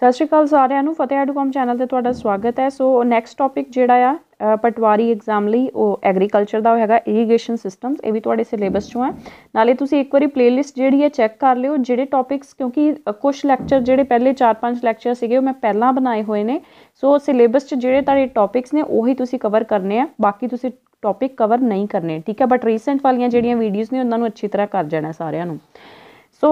ਸਤਿ ਸ਼੍ਰੀ ਅਕਾਲ ਸਾਰਿਆਂ ਨੂੰ ਫਤਿਹ ਐਡੂਕਮ ਚੈਨਲ ਤੇ ਤੁਹਾਡਾ ਸਵਾਗਤ ਹੈ ਸੋ ਨੈਕਸਟ ਟੌਪਿਕ ਜਿਹੜਾ ਆ ਪਟਵਾਰੀ ਐਗਜ਼ਾਮ ਲਈ ਉਹ ਐਗਰੀਕਲਚਰ ਦਾ ਹੋਏਗਾ ਇਰੀਗੇਸ਼ਨ ਸਿਸਟਮਸ ਇਹ ਵੀ ਤੁਹਾਡੇ ਸਿਲੇਬਸ ਚੋਂ ਆ ਨਾਲੇ ਤੁਸੀਂ ਇੱਕ ਵਾਰੀ ਪਲੇਲਿਸਟ ਜਿਹੜੀ ਹੈ ਚੈੱਕ ਕਰ ਲਿਓ ਜਿਹੜੇ ਟੌਪਿਕਸ ਕਿਉਂਕਿ ਕੁਝ ਲੈਕਚਰ ਜਿਹੜੇ ਪਹਿਲੇ 4-5 ਲੈਕਚਰ ਸੀਗੇ ਉਹ ਮੈਂ ਪਹਿਲਾਂ ਬਣਾਏ ਹੋਏ ਨੇ ਸੋ ਸਿਲੇਬਸ 'ਚ ਜਿਹੜੇ ਤੁਹਾਡੇ ਟੌਪਿਕਸ ਨੇ ਉਹੀ ਤੁਸੀਂ ਕਵਰ ਕਰਨੇ ਆ ਬਾਕੀ ਤੁਸੀਂ ਟੌਪਿਕ ਕਵਰ ਨਹੀਂ ਕਰਨੇ ਠੀਕ ਹੈ ਬਟ ਰੀਸੈਂਟ ਵਾਲੀਆਂ ਜਿਹੜੀਆਂ ਵੀਡੀਓਜ਼ ਨੇ ਉਹਨਾਂ ਨੂੰ ਅੱਛੀ ਤਰ੍ਹਾਂ ਕਰ ਜਾਣਾ ਸਾਰਿਆਂ ਨੂੰ ਸੋ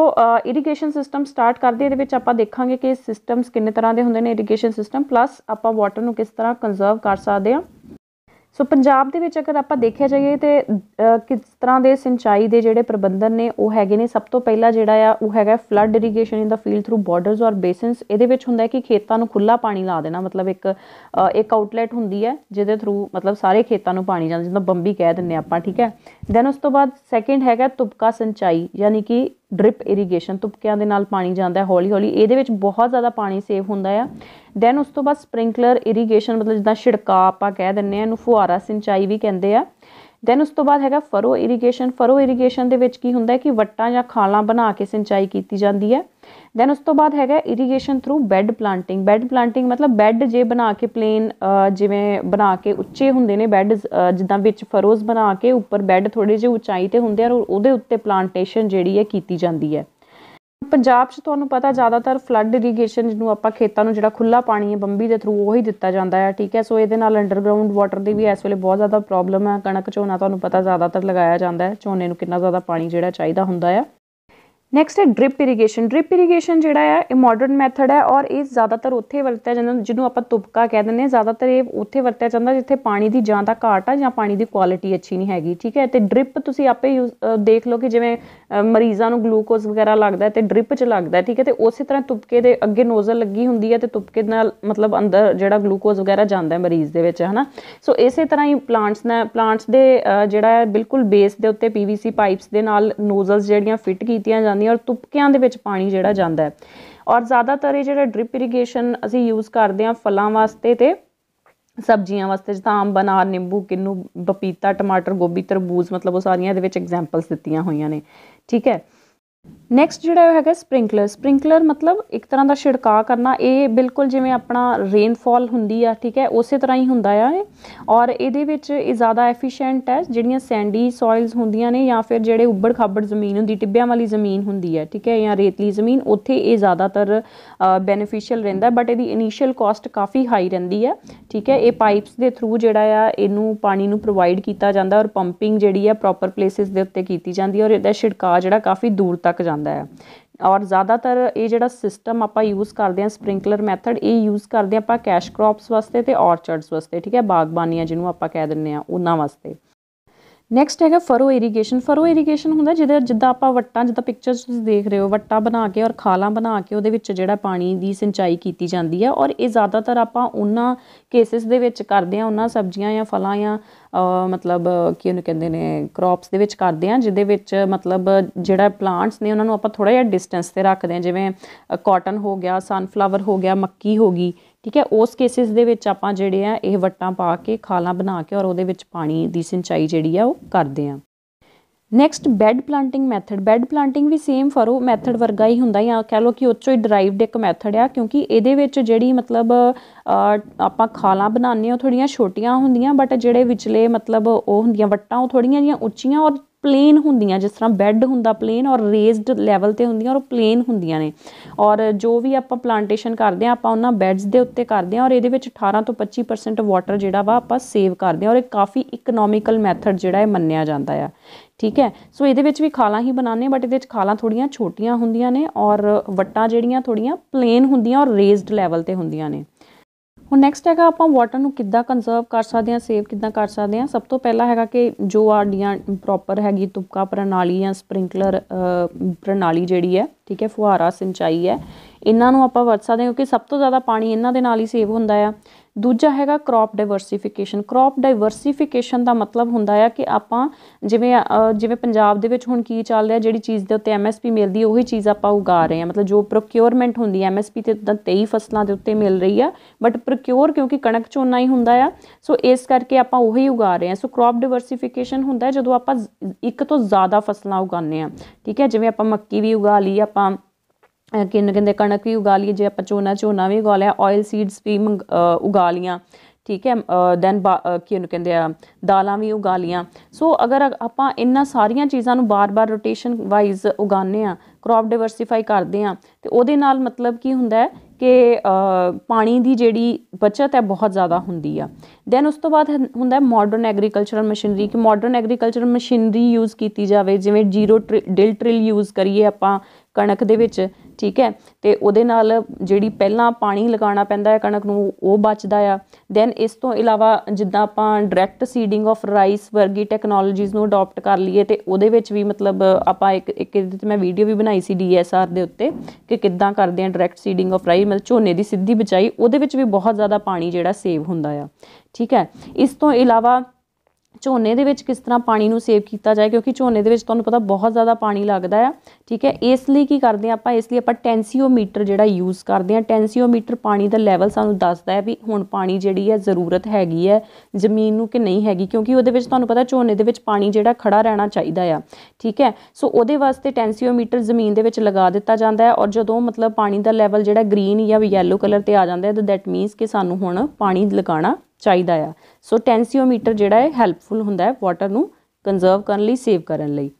ਇਰੀਗੇਸ਼ਨ ਸਿਸਟਮ ਸਟਾਰਟ ਕਰਦੇ ਇਹਦੇ ਵਿੱਚ ਆਪਾਂ ਦੇਖਾਂਗੇ ਕਿ ਸਿਸਟਮਸ ਕਿੰਨੇ ਤਰ੍ਹਾਂ ਦੇ ਹੁੰਦੇ ਨੇ ਇਰੀਗੇਸ਼ਨ ਸਿਸਟਮ ਪਲੱਸ ਆਪਾਂ ਵਾਟਰ ਨੂੰ ਕਿਸ ਤਰ੍ਹਾਂ ਕੰਜ਼ਰਵ ਕਰ ਸਕਦੇ ਆ ਸੋ ਪੰਜਾਬ ਦੇ ਵਿੱਚ ਅਗਰ ਆਪਾਂ ਦੇਖਿਆ ਜਾਈਏ ਤੇ ਕਿਸ ਤਰ੍ਹਾਂ ਦੇ ਸਿੰਚਾਈ ਦੇ ਜਿਹੜੇ ਪ੍ਰਬੰਧਨ ਨੇ ਉਹ ਹੈਗੇ ਨੇ ਸਭ ਤੋਂ ਪਹਿਲਾ ਜਿਹੜਾ ਆ ਉਹ ਹੈਗਾ flood irrigation in the field through borders ਔਰ ਬੇਸਿਨਸ ਇਹਦੇ ਵਿੱਚ ਹੁੰਦਾ ਹੈ ਕਿ ਖੇਤਾਂ ਨੂੰ ਖੁੱਲਾ ਪਾਣੀ ਲਾ ਦੇਣਾ ਮਤਲਬ ਇੱਕ ਇੱਕ ਆਊਟਲੈਟ ਹੁੰਦੀ ਹੈ ਜਿਹਦੇ ਥਰੂ ਮਤਲਬ ਸਾਰੇ ਖੇਤਾਂ ਨੂੰ ਪਾਣੀ ਜਾਂਦਾ ਜਿੰਦਾ ਬੰਬੀ ਕਹਿ ਦਿੰਨੇ ਆਪਾਂ ਠੀਕ ਹੈ ਦੈਨ ਉਸ ਤੋਂ ਬਾਅਦ ਸੈਕਿੰਡ ਹੈਗਾ ਤੁਪਕਾ ਸਿੰਚਾਈ ਯਾਨੀ ਕਿ ਡ੍ਰਿਪ ਇਰੀਗੇਸ਼ਨ ਤੁਪਕਿਆਂ ਦੇ ਨਾਲ ਪਾਣੀ ਜਾਂਦਾ ਹੈ ਹੌਲੀ ਹੌਲੀ ਇਹਦੇ ਵਿੱਚ ਬਹੁਤ ਜ਼ਿਆਦਾ ਪਾਣੀ ਸੇਵ ਹੁੰਦਾ ਆ ਦੈਨ ਉਸ ਤੋਂ ਬਾਅਦ ਸਪ੍ਰਿੰਕਲਰ ਇਰੀਗੇਸ਼ਨ ਮਤਲਬ ਜਿੱਦਾਂ ਛਿੜਕਾ ਆਪਾਂ ਕਹਿ ਦਿੰਨੇ ਆ ਇਹਨੂੰ ਫੁਹਾਰਾ ਸਿੰਚਾਈ ਵੀ ਕਹਿੰਦੇ ਆ ਦੈਨ ਉਸ ਤੋਂ ਬਾਅਦ ਹੈਗਾ ਫਰੋ ਇਰੀਗੇਸ਼ਨ ਫਰੋ ਇਰੀਗੇਸ਼ਨ ਦੇ ਵਿੱਚ ਕੀ ਹੁੰਦਾ ਹੈ ਕਿ ਵੱਟਾਂ ਜਾਂ ਖਾਲਾਂ ਬਣਾ ਕੇ ਸਿੰਚਾਈ ਕੀਤੀ ਜਾਂਦੀ ਹੈ ਦੈਨ ਉਸ ਤੋਂ ਬਾਅਦ ਹੈਗਾ irrigation through bed planting bed planting ਮਤਲਬ ਬੈੱਡ ਜੇ ਬਣਾ ਕੇ ਪਲੇਨ ਜਿਵੇਂ ਬਣਾ ਕੇ ਉੱਚੇ ਹੁੰਦੇ ਨੇ ਬੈੱਡ ਜਿੱਦਾਂ ਵਿੱਚ ਫਰੋਜ਼ ਬਣਾ ਕੇ ਉੱਪਰ ਬੈੱਡ ਥੋੜੇ ਜਿਹੀ ਉਚਾਈ ਤੇ ਹੁੰਦੇ ਆ ਔਰ ਉਹਦੇ ਉੱਤੇ ਪਲਾਂਟੇਸ਼ਨ ਜਿਹੜੀ ਹੈ ਕੀਤੀ ਜਾਂਦੀ ਹੈ ਪੰਜਾਬ 'ਚ ਤੁਹਾਨੂੰ ਪਤਾ ਜ਼ਿਆਦਾਤਰ ਫਲੱਡ ਇਰੀਗੇਸ਼ਨ ਜਿਹਨੂੰ ਆਪਾਂ ਖੇਤਾਂ ਨੂੰ ਜਿਹੜਾ ਖੁੱਲਾ ਪਾਣੀ ਹੈ ਬੰਬੀ ਦੇ ਥਰੂ ਉਹੀ ਦਿੱਤਾ ਜਾਂਦਾ ਹੈ ਠੀਕ ਹੈ ਸੋ ਇਹਦੇ ਨਾਲ ਅੰਡਰਗਰਾਉਂਡ ਵਾਟਰ ਦੀ ਵੀ ਇਸ ਵੇਲੇ ਬਹੁਤ ਜ਼ਿਆਦਾ ਪ੍ਰੋਬਲਮ ਹੈ ਕਣਕ ਝੋਨਾ ਤੁਹਾਨੂੰ ਪਤਾ ਜ਼ਿਆਦਾਤਰ ਲਗਾਇਆ ਜਾਂਦਾ ਹੈ ਝੋਨੇ ਨੂੰ ਕਿੰਨਾ ਜ਼ਿਆਦਾ ਪਾਣੀ ਜਿਹੜਾ ਚਾਹੀਦਾ ਹੁੰਦਾ ਹੈ ਨੈਕਸਟ ਹੈ ਡ੍ਰਿਪ ਇਰੀਗੇਸ਼ਨ ਡ੍ਰਿਪ ਇਰੀਗੇਸ਼ਨ ਜਿਹੜਾ ਹੈ ਇਹ ਮਾਡਰਨ ਮੈਥਡ ਹੈ ਔਰ ਇਹ ਜ਼ਿਆਦਾਤਰ ਉੱਥੇ ਵਰਤਿਆ ਜਾਂਦਾ ਜਿਹਨੂੰ ਆਪਾਂ ਤੁਪਕਾ ਕਹਿ ਦਿੰਦੇ ਹਾਂ ਜ਼ਿਆਦਾਤਰ ਇਹ ਉੱਥੇ ਵਰਤਿਆ ਜਾਂਦਾ ਜਿੱਥੇ ਪਾਣੀ ਦੀ ਜਾਂ ਤਾਂ ਘਾਟ ਆ ਜਾਂ ਪਾਣੀ ਦੀ ਕੁਆਲਿਟੀ ਅੱਛੀ ਨਹੀਂ ਹੈਗੀ ਠੀਕ ਹੈ ਤੇ ਡ੍ਰਿਪ ਤੁਸੀਂ ਆਪੇ ਦੇਖ ਲਓ ਕਿ ਜਿਵੇਂ ਮਰੀਜ਼ਾਂ ਨੂੰ ਗਲੂਕੋਜ਼ ਵਗੈਰਾ ਲੱਗਦਾ ਤੇ ਡ੍ਰਿਪ 'ਚ ਲੱਗਦਾ ਠੀਕ ਹੈ ਤੇ ਉਸੇ ਤਰ੍ਹਾਂ ਤੁਪਕੇ ਦੇ ਅੱਗੇ ਨੋਜ਼ਲ ਲੱਗੀ ਹੁੰਦੀ ਹੈ ਤੇ ਤੁਪਕੇ ਨਾਲ ਮਤਲਬ ਅੰਦਰ ਜਿਹੜਾ ਗਲੂਕੋਜ਼ ਵਗੈਰਾ ਜਾਂਦਾ ਹੈ ਮਰੀਜ਼ ਦੇ ਵਿੱਚ ਹਨਾ ਸੋ ਇਸੇ ਤਰ੍ਹਾਂ ਹੀ ਪਲਾਂਟਸ ਨੇ ਪਲਾਂਟਸ ਦੇ ਜਿਹੜਾ ਬਿਲਕੁਲ ਬੇਸ ਦੇ ਉੱਤੇ ਪੀਵੀਸੀ ਪਾਈਪਸ ਦੇ ਨਾਲ ਨੋਜ਼ਲਸ ਜਿਹੜੀਆਂ ਫਿੱਟ ਕੀਤੀਆਂ ਜਾਂਦੀਆਂ ਪਾਣੀ ਔਰ ਤੁਪਕਿਆਂ ਦੇ ਵਿੱਚ ਪਾਣੀ ਜਿਹੜਾ ਜਾਂਦਾ ਹੈ ਔਰ ਜ਼ਿਆਦਾਤਰ ਇਹ ਜਿਹੜਾ ਡ੍ਰਿਪ ਇਰੀਗੇਸ਼ਨ ਅਸੀਂ ਯੂਜ਼ ਕਰਦੇ ਹਾਂ ਫਲਾਂ ਵਾਸਤੇ ਤੇ ਸਬਜ਼ੀਆਂ ਵਾਸਤੇ ਜਿਵੇਂ ਆਮ ਬਨਾਰ ਨਿੰਬੂ ਕਿੰਨੂ ਪਪੀਤਾ ਟਮਾਟਰ ਗੋਭੀ ਤਰਬੂਜ਼ ਮਤਲਬ ਉਹ ਸਾਰੀਆਂ ਦੇ ਵਿੱਚ ਐਗਜ਼ਾਮਪਲਸ ਦਿੱਤੀਆਂ ਹੋਈਆਂ ਨੇ ਠੀਕ ਹੈ ਨੈਕਸਟ ਜਿਹੜਾ ਹੈਗਾ ਸਪ੍ਰਿੰਕਲਰ ਸਪ੍ਰਿੰਕਲਰ ਮਤਲਬ ਇੱਕ ਤਰ੍ਹਾਂ ਦਾ ਛਿੜਕਾਅ ਕਰਨਾ ਇਹ ਬਿਲਕੁਲ ਜਿਵੇਂ ਆਪਣਾ ਰੇਨਫਾਲ ਹੁੰਦੀ ਆ ਠੀਕ ਹੈ ਉਸੇ ਤਰ੍ਹਾਂ ਹੀ ਹੁੰਦਾ ਆ ਇਹ ਔਰ ਇਹਦੇ ਵਿੱਚ ਇਹ ਜ਼ਿਆਦਾ ਐਫੀਸ਼ੀਐਂਟ ਹੈ ਜਿਹੜੀਆਂ ਸੈਂਡੀ ਸੋਇਲਸ ਹੁੰਦੀਆਂ ਨੇ ਜਾਂ ਫਿਰ ਜਿਹੜੇ ਉੱਬੜ ਖਾਬੜ ਜ਼ਮੀਨ ਹੁੰਦੀ ਟਿੱਬਿਆਂ ਵਾਲੀ ਜ਼ਮੀਨ ਹੁੰਦੀ ਹੈ ਠੀਕ ਹੈ ਜਾਂ ਰੇਤਲੀ ਜ਼ਮੀਨ ਉੱਥੇ ਇਹ ਜ਼ਿਆਦਾਤਰ ਬੈਨੀਫੀਸ਼ੀਅਲ ਰਹਿੰਦਾ ਬਟ ਇਹਦੀ ਇਨੀਸ਼ੀਅਲ ਕਾਸਟ ਕਾਫੀ ਹਾਈ ਰਹਿੰਦੀ ਹੈ ਠੀਕ ਹੈ ਇਹ ਪਾਈਪਸ ਦੇ ਥਰੂ ਜਿਹੜਾ ਆ ਇਹਨੂੰ ਪਾਣੀ ਨੂੰ ਪ੍ਰੋਵਾਈਡ ਕੀਤਾ ਜਾਂਦਾ ਔਰ ਪੰਪਿੰਗ ਜਿਹੜੀ ਆ ਪ੍ਰੋਪਰ ਪਲੇਸਿਸ ਦੇ ਉੱਤੇ ਕੀਤੀ ਜਾਂਦੀ ਔਰ ਇਹਦਾ ਛਿੜਕਾ ਜਿਹੜਾ ਕਾਫੀ ਦੂਰ ਤੱਕ ਤੱਕ ਜਾਂਦਾ ਹੈ ਔਰ ਜ਼ਿਆਦਾਤਰ ਇਹ ਜਿਹੜਾ ਸਿਸਟਮ ਆਪਾਂ ਯੂਜ਼ ਕਰਦੇ ਹਾਂ ਸਪ੍ਰਿੰਕਲਰ ਮੈਥਡ ਇਹ ਯੂਜ਼ ਕਰਦੇ ਆਪਾਂ ਕੈਸ਼ ਕ੍ਰੌਪਸ ਵਾਸਤੇ ਤੇ ਔਰਚਰਡਸ ਵਾਸਤੇ ਠੀਕ ਹੈ ਬਾਗਬਾਨੀਆਂ ਜਿਹਨੂੰ ਆਪਾਂ ਕਹਿ ਦਿੰਨੇ ਆ ਉਹਨਾਂ ਵਾਸਤੇ ਨੈਕਸਟ ਹੈਗਾ ਫਰੋ ਇਰੀਗੇਸ਼ਨ ਫਰੋ ਇਰੀਗੇਸ਼ਨ ਹੁੰਦਾ ਜਿਹਦੇ ਜਿੱਦਾਂ ਆਪਾਂ ਵੱਟਾਂ ਜਿੱਦਾਂ ਪਿਕਚਰਸ ਤੁਸੀਂ ਦੇਖ ਰਹੇ ਹੋ ਵੱਟਾ ਬਣਾ ਕੇ ਔਰ ਖਾਲਾਂ ਬਣਾ ਕੇ ਉਹਦੇ ਵਿੱਚ ਜਿਹੜਾ ਪਾਣੀ ਦੀ ਸਿੰਚਾਈ ਕੀਤੀ ਜਾਂਦੀ ਹੈ ਔਰ ਇਹ ਜ਼ਿਆਦਾਤਰ ਆਪਾਂ ਉਹਨਾਂ ਕੇਸਿਸ ਦੇ ਵਿੱਚ ਕਰਦੇ ਆ ਉਹਨਾਂ ਸਬਜ਼ੀਆਂ ਜਾਂ ਫਲਾਂ ਜਾਂ ਮਤਲਬ ਕੀ ਉਹਨੂੰ ਕਹਿੰਦੇ ਨੇ ਕ੍ਰੌਪਸ ਦੇ ਵਿੱਚ ਕਰਦੇ ਆ ਜਿਹਦੇ ਵਿੱਚ ਮਤਲਬ ਜਿਹੜਾ ਪਲਾਂਟਸ ਨੇ ਉਹਨਾਂ ਨੂੰ ਆਪਾਂ ਥੋੜਾ ਜਿਹਾ ਡਿਸਟੈਂਸ ਤੇ ਰੱਖਦੇ ਆ ਜਿਵੇਂ ਕਾਟਨ ਹੋ ਗਿਆ ਸਨਫਲਾਵਰ ਹੋ ਗਿਆ ਮੱਕੀ ਹੋ ਗਈ ਠੀਕ ਹੈ ਉਸ ਕੇਸਿਸ ਦੇ ਵਿੱਚ ਆਪਾਂ ਜਿਹੜੇ ਆ ਇਹ ਵੱਟਾਂ ਪਾ ਕੇ ਖਾਲਾਂ ਬਣਾ ਕੇ ਔਰ ਉਹਦੇ ਵਿੱਚ ਪਾਣੀ ਦੀ ਸਿੰਚਾਈ ਜਿਹੜੀ ਆ ਉਹ ਕਰਦੇ ਆ next bed planting method bed planting ਵੀ ਸੇਮ ਫਰੋ ਮੈਥਡ ਵਰਗਾ ਹੀ ਹੁੰਦਾ ਜਾਂ ਕਹਿ ਲਓ ਕਿ ਉੱਚੋ ਹੀ ਡਰਾਈਵਡ ਇੱਕ ਮੈਥਡ ਆ ਕਿਉਂਕਿ ਇਹਦੇ ਵਿੱਚ ਜਿਹੜੀ ਮਤਲਬ ਆਪਾਂ ਖਾਲਾਂ ਬਣਾਉਂਦੇ ਹਾਂ ਥੋੜੀਆਂ ਛੋਟੀਆਂ ਹੁੰਦੀਆਂ ਬਟ ਜਿਹੜੇ ਵਿਚਲੇ ਮਤਲਬ ਉਹ ਹੁੰਦੀਆਂ ਵੱਟਾਂ ਉਹ ਥੋੜੀਆਂ ਜੀਆਂ ਉੱਚੀਆਂ ਔਰ ਪਲੇਨ ਹੁੰਦੀਆਂ ਜਿਸ ਤਰ੍ਹਾਂ ਬੈੱਡ ਹੁੰਦਾ ਪਲੇਨ ਔਰ ਰੇਜ਼ਡ ਲੈਵਲ ਤੇ ਹੁੰਦੀਆਂ ਔਰ ਉਹ ਪਲੇਨ ਹੁੰਦੀਆਂ ਨੇ ਔਰ ਜੋ ਵੀ ਆਪਾਂ ਪਲਾਂਟੇਸ਼ਨ ਕਰਦੇ ਆ ਆਪਾਂ ਉਹਨਾਂ ਬੈੱਡਸ ਦੇ ਉੱਤੇ ਕਰਦੇ ਆ ਔਰ ਇਹਦੇ ਵਿੱਚ 18 ਤੋਂ 25% ਵਾਟਰ ਜਿਹੜਾ ਵਾ ਆਪਾਂ ਸੇਵ ਕਰਦੇ ਆ ਔਰ ਇਹ ਕਾਫੀ ਇਕਨੋਮਿਕਲ ਮੈਥਡ ਜਿਹੜਾ ਇਹ ਮੰਨਿਆ ਜਾਂਦਾ ਆ ਠੀਕ ਹੈ ਸੋ ਇਹਦੇ ਵਿੱਚ ਵੀ ਖਾਲਾਂ ਹੀ ਬਣਾਉਂਦੇ ਬਟ ਇਹਦੇ ਵਿੱਚ ਖਾਲਾਂ ਥੋੜੀਆਂ ਛੋਟੀਆਂ ਹੁੰਦੀਆਂ ਨੇ ਔਰ ਵੱਟਾਂ ਜਿਹੜੀਆਂ ਥੋੜੀਆਂ ਪਲੇਨ ਹੁੰਦੀਆਂ ਔਰ ਰੇਜ਼ਡ ਲੈਵਲ ਤੇ ਹੁੰਦੀਆਂ ਨੇ ਹੁਣ ਨੈਕਸਟ ਹੈਗਾ ਆਪਾਂ ਵਾਟਰ ਨੂੰ ਕਿੱਦਾਂ ਕੰਜ਼ਰਵ ਕਰ ਸਕਦੇ ਹਾਂ ਸੇਵ ਕਿੱਦਾਂ ਕਰ ਸਕਦੇ ਹਾਂ ਸਭ ਤੋਂ ਪਹਿਲਾਂ ਹੈਗਾ ਕਿ ਜੋ ਆਡੀਆਂ ਪ੍ਰੋਪਰ ਹੈਗੀ ਤੁਪਕਾ ਪ੍ਰਣਾਲੀ ਜਾਂ ਸਪ੍ਰਿੰਕਲਰ ਪ੍ਰਣਾਲੀ ਜਿਹੜੀ ਹੈ ਠੀਕ ਹੈ ਫੁਹਾਰਾ ਸਿੰਚਾਈ ਹੈ ਇਹਨਾਂ ਨੂੰ ਆਪਾਂ ਵਰਤ ਸਕਦੇ ਕਿਉਂਕਿ ਸਭ ਤੋਂ ਜ਼ਿਆਦਾ ਪਾਣੀ ਇਹਨਾਂ ਦੇ ਨਾਲ ਹੀ ਸੇਵ ਹੁੰਦਾ ਆ ਦੂਜਾ ਹੈਗਾ ਕ੍ਰੌਪ ਡਾਈਵਰਸਿਫਿਕੇਸ਼ਨ ਕ੍ਰੌਪ ਡਾਈਵਰਸਿਫਿਕੇਸ਼ਨ ਦਾ ਮਤਲਬ ਹੁੰਦਾ ਆ ਕਿ ਆਪਾਂ ਜਿਵੇਂ ਜਿਵੇਂ ਪੰਜਾਬ ਦੇ ਵਿੱਚ ਹੁਣ ਕੀ ਚੱਲ ਰਿਹਾ ਜਿਹੜੀ ਚੀਜ਼ ਦੇ ਉੱਤੇ ਐਮਐਸਪੀ ਮਿਲਦੀ ਉਹੀ ਚੀਜ਼ ਆਪਾਂ ਉਗਾ ਰਹੇ ਆ ਮਤਲਬ ਜੋ ਪ੍ਰੋਕਿਊਰਮੈਂਟ ਹੁੰਦੀ ਹੈ ਐਮਐਸਪੀ ਤੇ ਤਾਂ 23 ਫਸਲਾਂ ਦੇ ਉੱਤੇ ਮਿਲ ਰਹੀ ਆ ਬਟ ਪ੍ਰੋਕਿਊਰ ਕਿਉਂਕਿ ਕਣਕ ਝੋਨਾ ਹੀ ਹੁੰਦਾ ਆ ਸੋ ਇਸ ਕਰਕੇ ਆਪਾਂ ਉਹੀ ਉਗਾ ਰਹੇ ਆ ਸੋ ਕ੍ਰੌਪ ਡਾਈਵਰਸਿਫਿਕੇਸ਼ਨ ਹੁੰਦਾ ਜਦੋਂ ਆਪਾਂ ਇੱਕ ਤੋਂ ਜ਼ਿਆਦਾ ਫਸਲਾਂ ਉਗਾਉਂਦੇ ਆ ਠੀਕ ਹੈ ਜਿਵੇਂ ਆਪਾਂ ਮੱਕੀ ਵੀ ਉਗਾ ਲਈ ਆਪਾਂ ਕਿੰਨ ਕਹਿੰਦੇ ਕਣਕ ਵੀ ਉਗਾ ਲਈ ਜੇ ਆਪਾਂ ਝੋਨਾ ਝੋਨਾ ਵੀ ਉਗਾ ਲਿਆ ਆਇਲ ਸੀਡਸ ਵੀ ਉਗਾ ਲੀਆਂ ਠੀਕ ਹੈ ਦੈਨ ਕਿਹਨੂੰ ਕਹਿੰਦੇ ਆ ਦਾਲਾਂ ਵੀ ਉਗਾ ਲੀਆਂ ਸੋ ਅਗਰ ਆਪਾਂ ਇੰਨਾ ਸਾਰੀਆਂ ਚੀਜ਼ਾਂ ਨੂੰ ਬਾਰ-ਬਾਰ ਰੋਟੇਸ਼ਨ ਵਾਈਜ਼ ਉਗਾਉਂਦੇ ਆ ਕ੍ਰੌਪ ਡਾਈਵਰਸਿਫਾਈ ਕਰਦੇ ਆ ਤੇ ਉਹਦੇ ਨਾਲ ਮਤਲਬ ਕੀ ਹੁੰਦਾ ਹੈ ਕਿ ਪਾਣੀ ਦੀ ਜਿਹੜੀ ਬਚਤ ਹੈ ਬਹੁਤ ਜ਼ਿਆਦਾ ਹੁੰਦੀ ਆ ਦੈਨ ਉਸ ਤੋਂ ਬਾਅਦ ਹੁੰਦਾ ਹੈ ਮਾਡਰਨ ਐਗਰੀਕਲਚਰਲ ਮਸ਼ੀਨਰੀ ਕਿ ਮਾਡਰਨ ਐਗਰੀਕਲਚਰਲ ਮਸ਼ੀਨਰੀ ਯੂਜ਼ ਕੀਤੀ ਜਾਵੇ ਜਿਵੇਂ ਜ਼ੀਰੋ ਡਿਲ ਟ੍ਰਿਲ ਯੂਜ਼ ਕਰੀਏ ਆਪਾਂ ਕਣਕ ਦੇ ਵਿੱਚ ਠੀਕ ਹੈ ਤੇ ਉਹਦੇ ਨਾਲ ਜਿਹੜੀ ਪਹਿਲਾਂ ਪਾਣੀ ਲਗਾਉਣਾ ਪੈਂਦਾ ਹੈ ਕਣਕ ਨੂੰ ਉਹ ਬਚਦਾ ਆ ਦੈਨ ਇਸ ਤੋਂ ਇਲਾਵਾ ਜਿੱਦਾਂ ਆਪਾਂ ਡਾਇਰੈਕਟ ਸੀਡਿੰਗ ਆਫ ਰਾਈਸ ਵਰਗੀ ਟੈਕਨੋਲੋਜੀਜ਼ ਨੂੰ ਅਡਾਪਟ ਕਰ ਲਈਏ ਤੇ ਉਹਦੇ ਵਿੱਚ ਵੀ ਮਤਲਬ ਆਪਾਂ ਇੱਕ ਇੱਕ ਇਹਦੇ ਤੇ ਮੈਂ ਵੀਡੀਓ ਵੀ ਬਣਾਈ ਸੀ ਡੀਐਸਆਰ ਦੇ ਉੱਤੇ ਕਿ ਕਿੱਦਾਂ ਕਰਦੇ ਆ ਡਾਇਰੈਕਟ ਸੀਡਿੰਗ ਆਫ ਰਾਈ ਮਤਲਬ ਝੋਨੇ ਦੀ ਸਿੱਧੀ ਬਚਾਈ ਉਹਦੇ ਵਿੱਚ ਵੀ ਬਹੁਤ ਜ਼ਿਆਦਾ ਪਾਣੀ ਜਿਹੜਾ ਸੇਵ ਹੁੰਦਾ ਆ ਠੀਕ ਹੈ ਇਸ ਤੋਂ ਇਲਾਵਾ ਝੋਨੇ ਦੇ ਵਿੱਚ ਕਿਸ ਤਰ੍ਹਾਂ ਪਾਣੀ ਨੂੰ ਸੇਵ ਕੀਤਾ ਜਾਏ ਕਿਉਂਕਿ ਝੋਨੇ ਦੇ ਵਿੱਚ ਤੁਹਾਨੂੰ ਪਤਾ ਬਹੁਤ ਜ਼ਿਆਦਾ ਪਾਣੀ ਲੱਗਦਾ ਹੈ ਠੀਕ ਹੈ ਇਸ ਲਈ ਕੀ ਕਰਦੇ ਆ ਆਪਾਂ ਇਸ ਲਈ ਆਪਾਂ ਟੈਂਸੀਓਮੀਟਰ ਜਿਹੜਾ ਯੂਜ਼ ਕਰਦੇ ਆ ਟੈਂਸੀਓਮੀਟਰ ਪਾਣੀ ਦਾ ਲੈਵਲ ਸਾਨੂੰ ਦੱਸਦਾ ਹੈ ਵੀ ਹੁਣ ਪਾਣੀ ਜਿਹੜੀ ਹੈ ਜ਼ਰੂਰਤ ਹੈਗੀ ਹੈ ਜ਼ਮੀਨ ਨੂੰ ਕਿ ਨਹੀਂ ਹੈਗੀ ਕਿਉਂਕਿ ਉਹਦੇ ਵਿੱਚ ਤੁਹਾਨੂੰ ਪਤਾ ਝੋਨੇ ਦੇ ਵਿੱਚ ਪਾਣੀ ਜਿਹੜਾ ਖੜਾ ਰਹਿਣਾ ਚਾਹੀਦਾ ਆ ਠੀਕ ਹੈ ਸੋ ਉਹਦੇ ਵਾਸਤੇ ਟੈਂਸੀਓਮੀਟਰ ਜ਼ਮੀਨ ਦੇ ਵਿੱਚ ਲਗਾ ਦਿੱਤਾ ਜਾਂਦਾ ਹੈ ਔਰ ਜਦੋਂ ਮਤਲਬ ਪਾਣੀ ਦਾ ਲੈਵਲ ਜਿਹੜਾ ਗ੍ਰੀਨ ਜਾਂ ਯੈਲੋ ਕਲਰ ਤੇ ਆ ਜਾਂਦਾ ਹੈ ਤਾਂ ਦੈਟ ਮੀਨਸ ਕਿ ਸਾਨੂੰ ਹੁਣ ਪਾਣੀ ਲਗਾਉਣਾ ਚਾਹੀਦਾ ਆ ਸੋ ਟੈਂਸੀਓਮੀਟਰ ਜਿਹੜਾ ਹੈ ਹੈਲਪਫੁਲ ਹੁੰਦਾ ਹੈ ਵਾਟਰ ਨੂੰ ਕੰਜ਼ਰਵ ਕਰਨ ਲਈ ਸੇਵ ਕਰਨ ਲਈ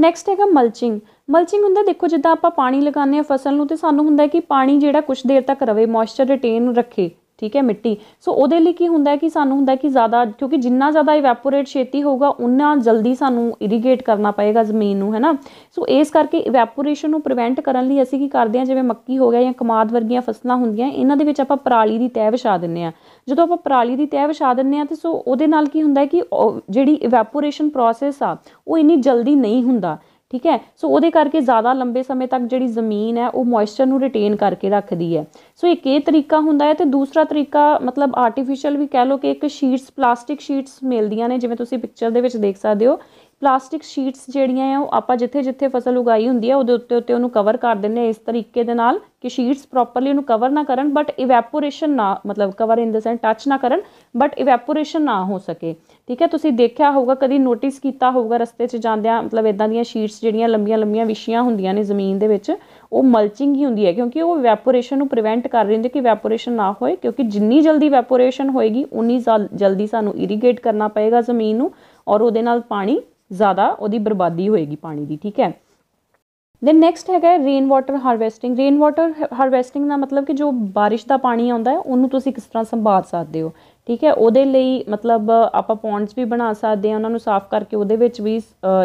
ਨੈਕਸਟ ਹੈਗਾ ਮਲਚਿੰਗ ਮਲਚਿੰਗ ਹੁੰਦਾ ਦੇਖੋ ਜਿੱਦਾਂ ਆਪਾਂ ਪਾਣੀ ਲਗਾਉਂਦੇ ਆ ਫਸਲ ਨੂੰ ਤੇ ਸਾਨੂੰ ਹੁੰਦਾ ਕਿ ਪਾਣੀ ਜਿਹੜਾ ਕੁਝ ਦੇਰ ਤੱਕ ਰਵੇ ਮੋਇਸਚਰ ਰਿਟੇਨ ਰੱਖੇ ਠੀਕ ਹੈ ਮਿੱਟੀ ਸੋ ਉਹਦੇ ਲਈ ਕੀ ਹੁੰਦਾ ਕਿ ਸਾਨੂੰ ਹੁੰਦਾ ਕਿ ਜ਼ਿਆਦਾ ਕਿਉਂਕਿ ਜਿੰਨਾ ਜ਼ਿਆਦਾ ਇਵੈਪੋਰੇਟ ਛੇਤੀ ਹੋਊਗਾ ਉਨਾ ਜਲਦੀ ਸਾਨੂੰ ਇਰੀਗੇਟ ਕਰਨਾ ਪਏਗਾ ਜ਼ਮੀਨ ਨੂੰ ਹੈਨਾ ਸੋ ਇਸ ਕਰਕੇ ਇਵੈਪੋਰੇਸ਼ਨ ਨੂੰ ਪ੍ਰੀਵੈਂਟ ਕਰਨ ਲਈ ਅਸੀਂ ਕੀ ਕਰਦੇ ਹਾਂ ਜਿਵੇਂ ਮੱਕੀ ਹੋ ਗਿਆ ਜਾਂ ਕਮਾਦ ਵਰਗੀਆਂ ਫਸਲਾਂ ਹੁੰਦੀਆਂ ਇਹਨਾਂ ਦੇ ਵਿੱਚ ਆਪਾਂ ਪਰਾਲੀ ਦੀ ਤਹਿ ਵਿਛਾ ਦਿੰਨੇ ਆ ਜਦੋਂ ਆਪਾਂ ਪਰਾਲੀ ਦੀ ਤਹਿ ਵਿਛਾ ਦਿੰਨੇ ਆ ਤੇ ਸੋ ਉਹਦੇ ਨਾਲ ਕੀ ਹੁੰਦਾ ਕਿ ਜਿਹੜੀ ਇਵੈਪੋਰੇਸ਼ਨ ਪ੍ਰੋਸੈਸ ਆ ਉਹ ਇੰਨੀ ਜਲਦੀ ਨਹੀਂ ਹੁੰਦਾ ਠੀਕ ਹੈ ਸੋ ਉਹਦੇ ਕਰਕੇ ਜ਼ਿਆਦਾ ਲੰਬੇ ਸਮੇਂ ਤੱਕ ਜਿਹੜੀ ਜ਼ਮੀਨ ਹੈ ਉਹ ਮੋਇਸਚਰ ਨੂੰ ਰਿਟੇਨ ਕਰਕੇ ਰੱਖਦੀ ਹੈ ਸੋ ਇੱਕ ਇਹ ਤਰੀਕਾ ਹੁੰਦਾ ਹੈ ਤੇ ਦੂਸਰਾ ਤਰੀਕਾ ਮਤਲਬ ਆਰਟੀਫੀਸ਼ੀਅਲ ਵੀ ਕਹਿ ਲਓ ਕਿ ਇੱਕ ਸ਼ੀਟਸ ਪਲਾਸਟਿਕ ਸ਼ੀਟਸ ਮਿਲਦੀਆਂ ਨੇ ਜਿਵੇਂ ਤੁਸੀਂ ਪਿਕਚਰ ਦੇ ਵਿੱਚ ਦੇਖ ਸਕਦੇ ਹੋ ਪਲਾਸਟਿਕ ਸ਼ੀਟਸ ਜਿਹੜੀਆਂ ਆ ਉਹ ਆਪਾਂ ਜਿੱਥੇ ਜਿੱਥੇ ਫਸਲ ਉਗਾਈ ਹੁੰਦੀ ਆ ਉਹਦੇ ਉੱਤੇ ਉੱਤੇ ਉਹਨੂੰ ਕਵਰ ਕਰ ਦਿੰਨੇ ਇਸ ਤਰੀਕੇ ਦੇ ਨਾਲ ਕਿ ਸ਼ੀਟਸ ਪ੍ਰੋਪਰਲੀ ਉਹਨੂੰ ਕਵਰ ਨਾ ਕਰਨ ਬਟ ਇਵੈਪੋਰੇਸ਼ਨ ਨਾ ਮਤਲਬ cover in the sense touch ਨਾ ਕਰਨ ਬਟ ਇਵੈਪੋਰੇਸ਼ਨ ਨਾ ਹੋ ਸਕੇ ਠੀਕ ਹੈ ਤੁਸੀਂ ਦੇਖਿਆ ਹੋਊਗਾ ਕਦੀ ਨੋਟਿਸ ਕੀਤਾ ਹੋਊਗਾ ਰਸਤੇ 'ਚ ਜਾਂਦਿਆਂ ਮਤਲਬ ਇਦਾਂ ਦੀਆਂ ਸ਼ੀਟਸ ਜਿਹੜੀਆਂ ਲੰਬੀਆਂ ਲੰਬੀਆਂ ਵਿਛੀਆਂ ਹੁੰਦੀਆਂ ਨੇ ਜ਼ਮੀਨ ਦੇ ਵਿੱਚ ਉਹ ਮਲਚਿੰਗ ਹੀ ਹੁੰਦੀ ਹੈ ਕਿਉਂਕਿ ਉਹ ਇਵੈਪੋਰੇਸ਼ਨ ਨੂੰ ਪ੍ਰੀਵੈਂਟ ਕਰ ਰਹੀ ਹੁੰਦੀ ਕਿ ਇਵੈਪੋਰੇਸ਼ਨ ਨਾ ਹੋਏ ਕਿਉਂਕਿ ਜਿੰਨੀ ਜਲਦੀ ਇਵੈਪੋਰੇਸ਼ਨ ਹੋਏਗੀ ਉਨੀ ਜਲਦੀ ਸਾਨੂੰ ਇਰੀਗੇਟ ਕਰਨਾ ਪਏਗਾ ਜ਼ਮੀਨ ਨੂੰ ਔਰ ਉਹਦੇ ਨਾਲ ਪਾਣੀ ਜ਼ਿਆਦਾ ਉਹਦੀ ਬਰਬਾਦੀ ਹੋਏਗੀ ਪਾਣੀ ਦੀ ਠੀਕ ਹੈ ਦੈਨ ਨੈਕਸਟ ਹੈਗਾ rain water harvesting rain water harvesting ਦਾ ਮਤਲਬ ਕਿ ਜੋ ਬਾਰਿਸ਼ ਦਾ ਪਾਣੀ ਆਉਂਦਾ ਹੈ ਉਹਨੂੰ ਤੁਸੀਂ ਕਿਸ ਤਰ੍ਹਾਂ ਸੰਭਾਲ ਸਕਦੇ ਹੋ ਠੀਕ ਹੈ ਉਹਦੇ ਲਈ ਮਤਲਬ ਆਪਾਂ ਪੌਂਡਸ ਵੀ ਬਣਾ ਸਕਦੇ ਹਾਂ ਉਹਨਾਂ ਨੂੰ ਸਾਫ਼ ਕਰਕੇ ਉਹਦੇ ਵਿੱਚ ਵੀ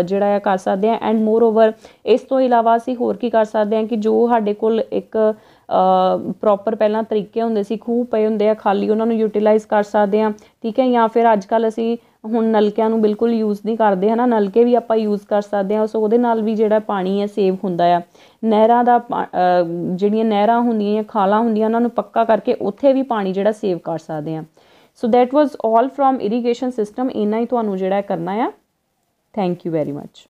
ਜਿਹੜਾ ਹੈ ਕਰ ਸਕਦੇ ਹਾਂ ਐਂਡ ਮੋਰ ਓਵਰ ਇਸ ਤੋਂ ਇਲਾਵਾ ਅਸੀਂ ਹੋਰ ਕੀ ਕਰ ਸਕਦੇ ਹਾਂ ਕਿ ਜੋ ਸਾਡੇ ਕੋਲ ਇੱਕ ਪ੍ਰੋਪਰ ਪਹਿਲਾਂ ਤਰੀਕੇ ਹੁੰਦੇ ਸੀ ਖੂਹ ਪਏ ਹੁੰਦੇ ਆ ਖਾਲੀ ਉਹਨਾਂ ਨੂੰ ਯੂਟਿਲਾਈਜ਼ ਕਰ ਸਕਦੇ ਹਾਂ ਠੀਕ ਹੈ ਜਾਂ ਫਿਰ ਅੱਜ ਕੱਲ ਅਸੀਂ ਹੁਣ ਨਲਕਿਆਂ ਨੂੰ ਬਿਲਕੁਲ ਯੂਜ਼ ਨਹੀਂ ਕਰਦੇ ਹਨਾ ਨਲਕੇ ਵੀ ਆਪਾਂ ਯੂਜ਼ ਕਰ ਸਕਦੇ ਹਾਂ ਸੋ ਉਹਦੇ ਨਾਲ ਵੀ ਜਿਹੜਾ ਪਾਣੀ ਹੈ ਸੇਵ ਹੁੰਦਾ ਆ ਨਹਿਰਾਂ ਦਾ ਜਿਹੜੀਆਂ ਨਹਿਰਾਂ ਹੁੰਦੀਆਂ ਜਾਂ ਖਾਲਾਂ ਹੁੰਦੀਆਂ ਉਹਨਾਂ ਨੂੰ ਪੱਕਾ ਕਰਕੇ ਉੱਥੇ ਵੀ ਪਾਣੀ ਜਿਹੜਾ ਸੇਵ ਕਰ ਸਕਦੇ ਹਾਂ so that was all farm irrigation system ਇਨਾ ਹੀ ਤੁਹਾਨੂੰ ਜਿਹੜਾ ਕਰਨਾ ਆ ਥੈਂਕ ਯੂ ਵੈਰੀ ਮੱਚ